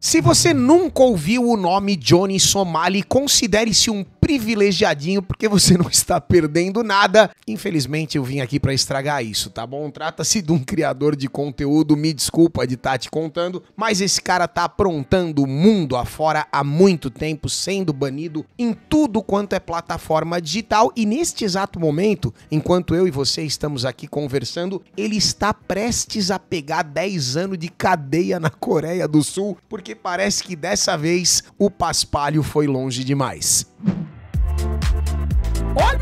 Se você nunca ouviu o nome Johnny Somali, considere-se um privilegiadinho porque você não está perdendo nada. Infelizmente eu vim aqui para estragar isso, tá bom? Trata-se de um criador de conteúdo, me desculpa de estar tá te contando, mas esse cara tá aprontando o mundo afora há muito tempo, sendo banido em tudo quanto é plataforma digital e neste exato momento, enquanto eu e você estamos aqui conversando, ele está prestes a pegar 10 anos de cadeia na Coreia do Sul, porque parece que dessa vez o paspalho foi longe demais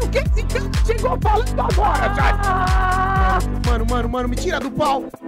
por que esse canto chegou falando agora, Jade? Ah! Mano, mano, mano, me tira do pau!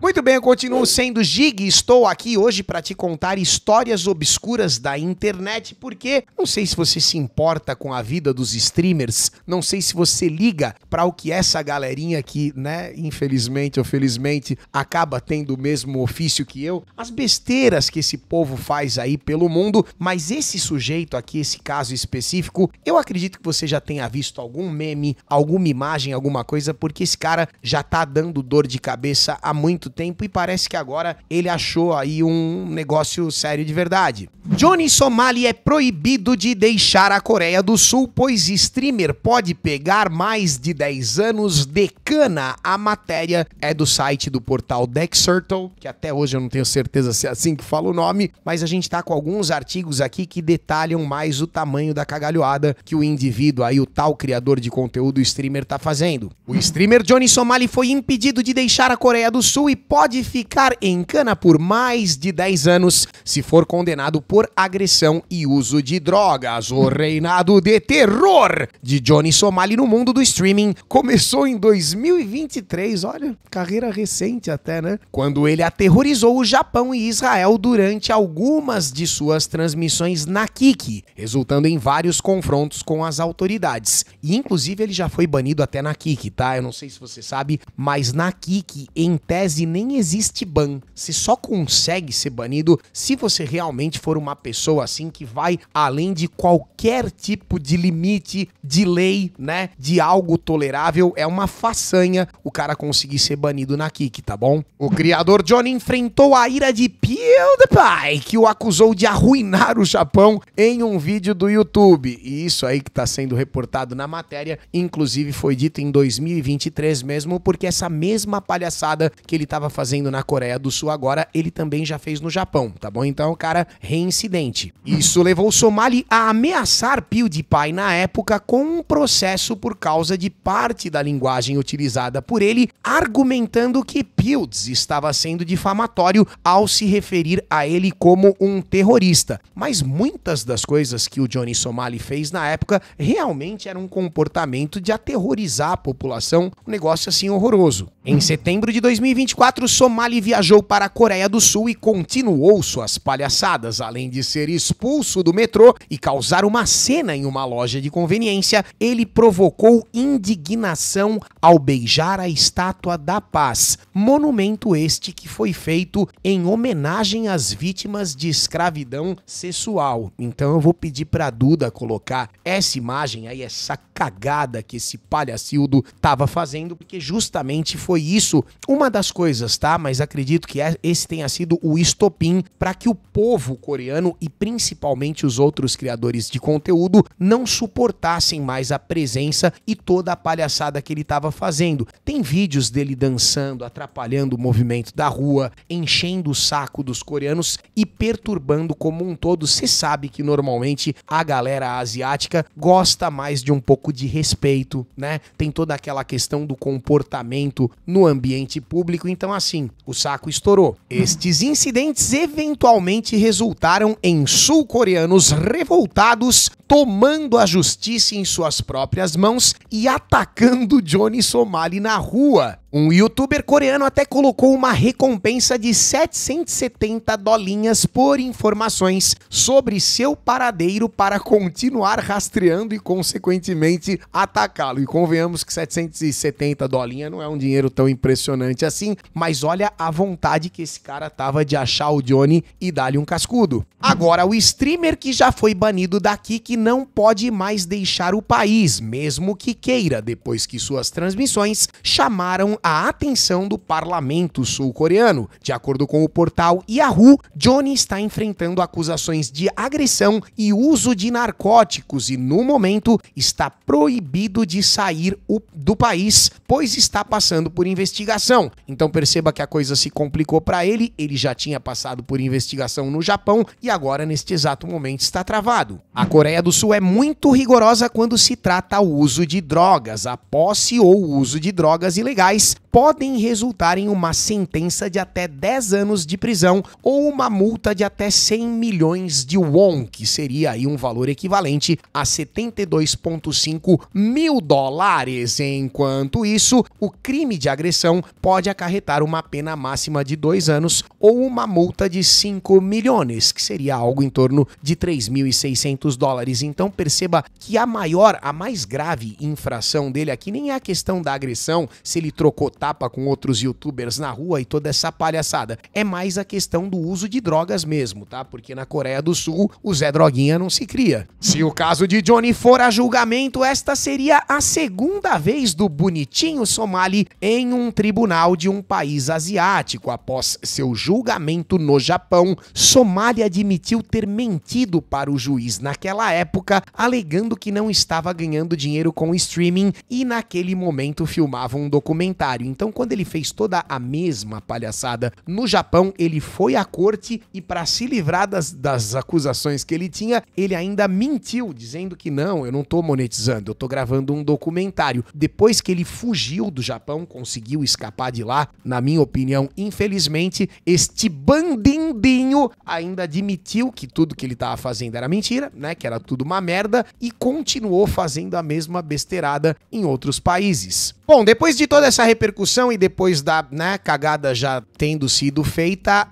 Muito bem, eu continuo sendo Gig estou aqui hoje para te contar histórias obscuras da internet, porque não sei se você se importa com a vida dos streamers, não sei se você liga para o que essa galerinha aqui, né, infelizmente ou felizmente, acaba tendo o mesmo ofício que eu, as besteiras que esse povo faz aí pelo mundo, mas esse sujeito aqui, esse caso específico, eu acredito que você já tenha visto algum meme, alguma imagem, alguma coisa, porque esse cara já tá dando dor de cabeça há muito tanto tempo e parece que agora ele achou aí um negócio sério de verdade. Johnny Somali é proibido de deixar a Coreia do Sul, pois streamer pode pegar mais de 10 anos de cana. A matéria é do site do portal Dexertal, que até hoje eu não tenho certeza se é assim que fala o nome, mas a gente tá com alguns artigos aqui que detalham mais o tamanho da cagalhoada que o indivíduo aí, o tal criador de conteúdo streamer tá fazendo. O streamer Johnny Somali foi impedido de deixar a Coreia do Sul e pode ficar em cana por mais de 10 anos se for condenado por agressão e uso de drogas. O reinado de terror de Johnny Somali no mundo do streaming começou em 2023, olha, carreira recente até, né? Quando ele aterrorizou o Japão e Israel durante algumas de suas transmissões na Kiki, resultando em vários confrontos com as autoridades. E inclusive ele já foi banido até na Kiki, tá? Eu não sei se você sabe, mas na Kiki, em tese, nem existe ban. Você só consegue ser banido se você realmente for uma pessoa assim que vai além de qualquer tipo de limite, de lei, né? De algo tolerável. É uma façanha o cara conseguir ser banido na Kik, tá bom? O criador Johnny enfrentou a ira de PewDiePie, que o acusou de arruinar o Japão em um vídeo do YouTube. E isso aí que tá sendo reportado na matéria, inclusive foi dito em 2023 mesmo, porque essa mesma palhaçada que ele tá estava fazendo na Coreia do Sul agora, ele também já fez no Japão, tá bom? Então, cara, reincidente. Isso levou o Somali a ameaçar PewDiePie na época com um processo por causa de parte da linguagem utilizada por ele, argumentando que Pewds estava sendo difamatório ao se referir a ele como um terrorista. Mas muitas das coisas que o Johnny Somali fez na época realmente era um comportamento de aterrorizar a população, um negócio assim horroroso. Em setembro de 2024, Somali viajou para a Coreia do Sul e continuou suas palhaçadas, além de ser expulso do metrô e causar uma cena em uma loja de conveniência. Ele provocou indignação ao beijar a Estátua da Paz, monumento este que foi feito em homenagem às vítimas de escravidão sexual. Então eu vou pedir para Duda colocar essa imagem aí, essa cagada que esse palhacildo estava fazendo, porque justamente foi foi isso uma das coisas, tá? Mas acredito que é, esse tenha sido o estopim para que o povo coreano e principalmente os outros criadores de conteúdo não suportassem mais a presença e toda a palhaçada que ele estava fazendo. Tem vídeos dele dançando, atrapalhando o movimento da rua, enchendo o saco dos coreanos e perturbando como um todo. Você sabe que normalmente a galera asiática gosta mais de um pouco de respeito, né? Tem toda aquela questão do comportamento no ambiente público, então assim, o saco estourou. Estes incidentes eventualmente resultaram em sul-coreanos revoltados tomando a justiça em suas próprias mãos e atacando Johnny Somali na rua. Um youtuber coreano até colocou uma recompensa de 770 dolinhas por informações sobre seu paradeiro para continuar rastreando e, consequentemente, atacá-lo. E convenhamos que 770 dolinhas não é um dinheiro tão impressionante assim, mas olha a vontade que esse cara tava de achar o Johnny e dar-lhe um cascudo. Agora, o streamer que já foi banido daqui que não pode mais deixar o país, mesmo que queira, depois que suas transmissões chamaram a atenção do parlamento sul-coreano. De acordo com o portal Yahoo, Johnny está enfrentando acusações de agressão e uso de narcóticos e, no momento, está proibido de sair do país, pois está passando por investigação. Então perceba que a coisa se complicou para ele, ele já tinha passado por investigação no Japão e agora, neste exato momento, está travado. A Coreia do Sul é muito rigorosa quando se trata o uso de drogas, a posse ou uso de drogas ilegais Peace. podem resultar em uma sentença de até 10 anos de prisão ou uma multa de até 100 milhões de won, que seria aí um valor equivalente a 72,5 mil dólares. Enquanto isso, o crime de agressão pode acarretar uma pena máxima de dois anos ou uma multa de 5 milhões, que seria algo em torno de 3.600 dólares. Então perceba que a maior, a mais grave infração dele aqui nem é a questão da agressão, se ele trocou tapa com outros youtubers na rua e toda essa palhaçada. É mais a questão do uso de drogas mesmo, tá? Porque na Coreia do Sul o Zé Droguinha não se cria. Se o caso de Johnny for a julgamento, esta seria a segunda vez do bonitinho somali em um tribunal de um país asiático. Após seu julgamento no Japão, Somali admitiu ter mentido para o juiz naquela época, alegando que não estava ganhando dinheiro com streaming e naquele momento filmava um documentário. Então, quando ele fez toda a mesma palhaçada no Japão, ele foi à corte e, para se livrar das, das acusações que ele tinha, ele ainda mentiu, dizendo que não, eu não tô monetizando, eu tô gravando um documentário. Depois que ele fugiu do Japão, conseguiu escapar de lá, na minha opinião, infelizmente, este bandindinho ainda admitiu que tudo que ele estava fazendo era mentira, né? Que era tudo uma merda e continuou fazendo a mesma besteirada em outros países. Bom, depois de toda essa repercussão, repercussão e depois da né, cagada já tendo sido feita,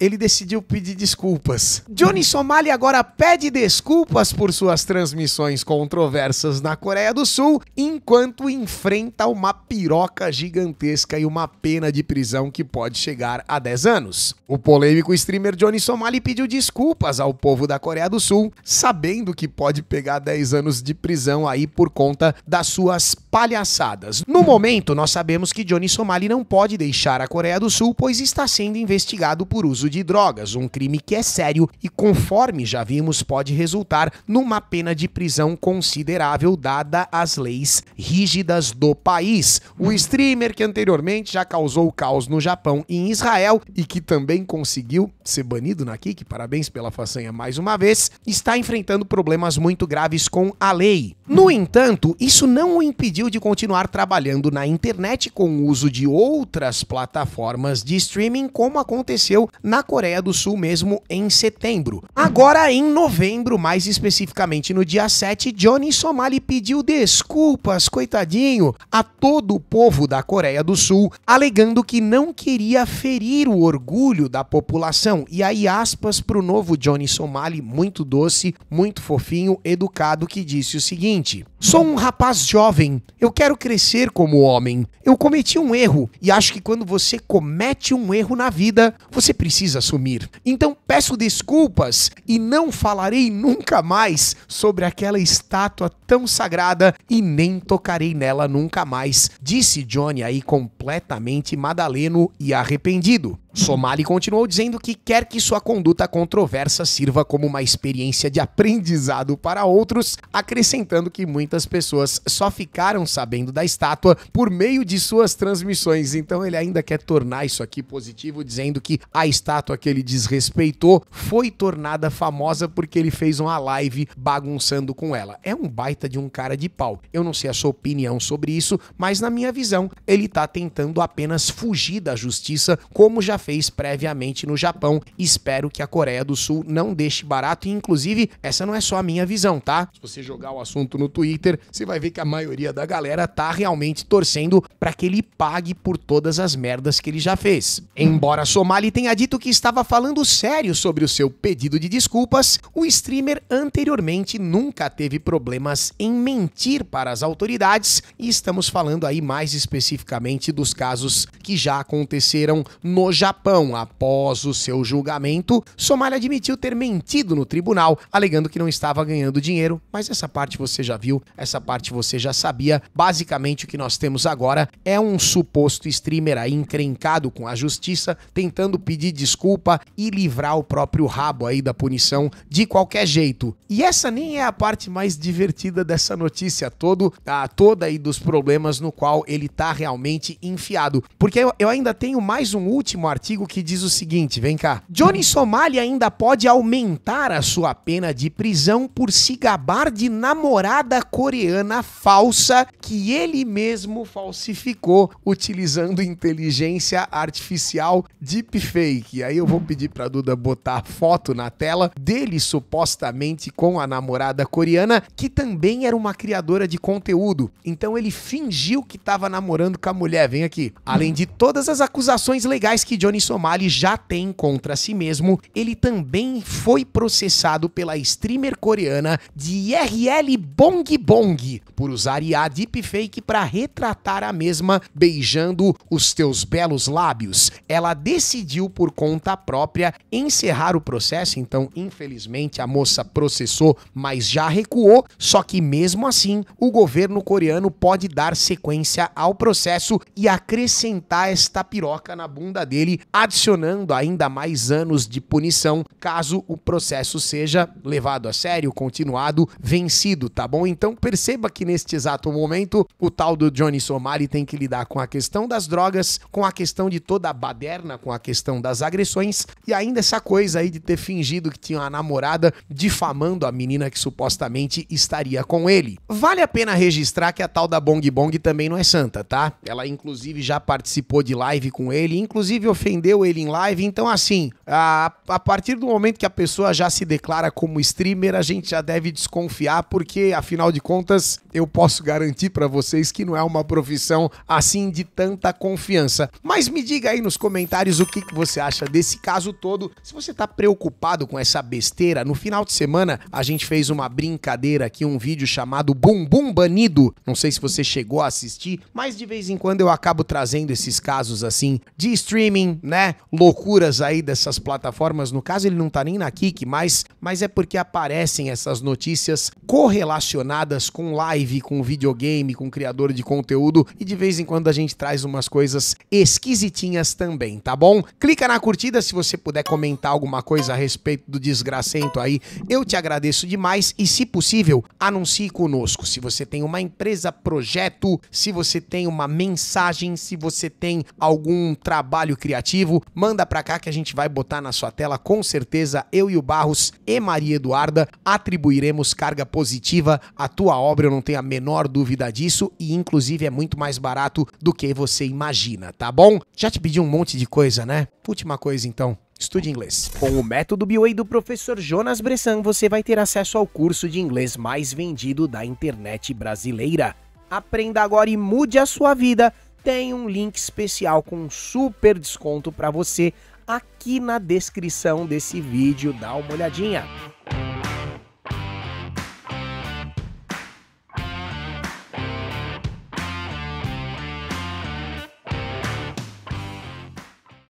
ele decidiu pedir desculpas. Johnny Somali agora pede desculpas por suas transmissões controversas na Coreia do Sul, enquanto enfrenta uma piroca gigantesca e uma pena de prisão que pode chegar a 10 anos. O polêmico streamer Johnny Somali pediu desculpas ao povo da Coreia do Sul, sabendo que pode pegar 10 anos de prisão aí por conta das suas palhaçadas. No momento, nós sabemos que Johnny Somali não pode deixar a Coreia do Sul, pois está sendo investigado por uso de drogas, um crime que é sério e, conforme já vimos, pode resultar numa pena de prisão considerável, dada as leis rígidas do país. O streamer que anteriormente já causou caos no Japão e em Israel e que também conseguiu ser banido na Kik, parabéns pela façanha mais uma vez, está enfrentando problemas muito graves com a lei. No entanto, isso não o impediu de continuar trabalhando na internet com com o uso de outras plataformas de streaming, como aconteceu na Coreia do Sul mesmo em setembro. Agora, em novembro, mais especificamente no dia 7, Johnny Somali pediu desculpas, coitadinho, a todo o povo da Coreia do Sul, alegando que não queria ferir o orgulho da população. E aí, aspas para o novo Johnny Somali, muito doce, muito fofinho, educado, que disse o seguinte: Sou um rapaz jovem, eu quero crescer como homem. Eu cometi cometi um erro e acho que quando você comete um erro na vida, você precisa assumir. Então peço desculpas e não falarei nunca mais sobre aquela estátua tão sagrada e nem tocarei nela nunca mais, disse Johnny aí completamente madaleno e arrependido. Somali continuou dizendo que quer que sua conduta controversa sirva como uma experiência de aprendizado para outros, acrescentando que muitas pessoas só ficaram sabendo da estátua por meio de suas transmissões. Então ele ainda quer tornar isso aqui positivo, dizendo que a estátua que ele desrespeitou foi tornada famosa porque ele fez uma live bagunçando com ela. É um baita de um cara de pau. Eu não sei a sua opinião sobre isso, mas na minha visão, ele tá tentando apenas fugir da justiça, como já fez previamente no Japão. Espero que a Coreia do Sul não deixe barato e, inclusive, essa não é só a minha visão, tá? Se você jogar o assunto no Twitter, você vai ver que a maioria da galera tá realmente torcendo para que ele pague por todas as merdas que ele já fez. Embora a Somali tenha dito que estava falando sério sobre o seu pedido de desculpas, o streamer anteriormente nunca teve problemas em mentir para as autoridades e estamos falando aí mais especificamente dos casos que já aconteceram no Japão. Japão. Após o seu julgamento, Somália admitiu ter mentido no tribunal, alegando que não estava ganhando dinheiro, mas essa parte você já viu, essa parte você já sabia. Basicamente, o que nós temos agora é um suposto streamer aí encrencado com a justiça, tentando pedir desculpa e livrar o próprio rabo aí da punição de qualquer jeito. E essa nem é a parte mais divertida dessa notícia todo, a tá? toda aí dos problemas no qual ele tá realmente enfiado. Porque eu, eu ainda tenho mais um último artigo artigo que diz o seguinte: vem cá. Johnny Somali ainda pode aumentar a sua pena de prisão por se gabar de namorada coreana falsa que ele mesmo falsificou utilizando inteligência artificial deepfake. Aí eu vou pedir pra Duda botar a foto na tela dele supostamente com a namorada coreana, que também era uma criadora de conteúdo. Então ele fingiu que estava namorando com a mulher. Vem aqui. Além de todas as acusações legais que Johnny Rony Somali já tem contra si mesmo, ele também foi processado pela streamer coreana de RL Bong Bong por usar IA deepfake para retratar a mesma beijando os teus belos lábios. Ela decidiu por conta própria encerrar o processo, então infelizmente a moça processou, mas já recuou, só que mesmo assim o governo coreano pode dar sequência ao processo e acrescentar esta piroca na bunda dele adicionando ainda mais anos de punição caso o processo seja levado a sério, continuado, vencido, tá bom? Então perceba que neste exato momento o tal do Johnny Somali tem que lidar com a questão das drogas, com a questão de toda a baderna, com a questão das agressões e ainda essa coisa aí de ter fingido que tinha uma namorada difamando a menina que supostamente estaria com ele. Vale a pena registrar que a tal da Bong Bong também não é santa, tá? Ela inclusive já participou de live com ele, inclusive defendeu ele em live. Então, assim, a, a partir do momento que a pessoa já se declara como streamer, a gente já deve desconfiar, porque afinal de contas, eu posso garantir para vocês que não é uma profissão assim de tanta confiança. Mas me diga aí nos comentários o que, que você acha desse caso todo. Se você tá preocupado com essa besteira, no final de semana a gente fez uma brincadeira aqui, um vídeo chamado Bumbum Banido. Não sei se você chegou a assistir, mas de vez em quando eu acabo trazendo esses casos assim de streaming, né, loucuras aí dessas plataformas. No caso, ele não tá nem na Kik, mas, mas é porque aparecem essas notícias correlacionadas com live, com videogame, com criador de conteúdo e de vez em quando a gente traz umas coisas esquisitinhas também, tá bom? Clica na curtida se você puder comentar alguma coisa a respeito do desgracento aí. Eu te agradeço demais e, se possível, anuncie conosco. Se você tem uma empresa, projeto, se você tem uma mensagem, se você tem algum trabalho criativo, aplicativo, manda para cá que a gente vai botar na sua tela com certeza eu e o Barros e Maria Eduarda atribuiremos carga positiva à tua obra, eu não tenho a menor dúvida disso e inclusive é muito mais barato do que você imagina, tá bom? Já te pedi um monte de coisa, né? Última coisa então. Estude inglês. Com o método BOA do professor Jonas Bressan, você vai ter acesso ao curso de inglês mais vendido da internet brasileira. Aprenda agora e mude a sua vida tem um link especial com um super desconto para você aqui na descrição desse vídeo. Dá uma olhadinha.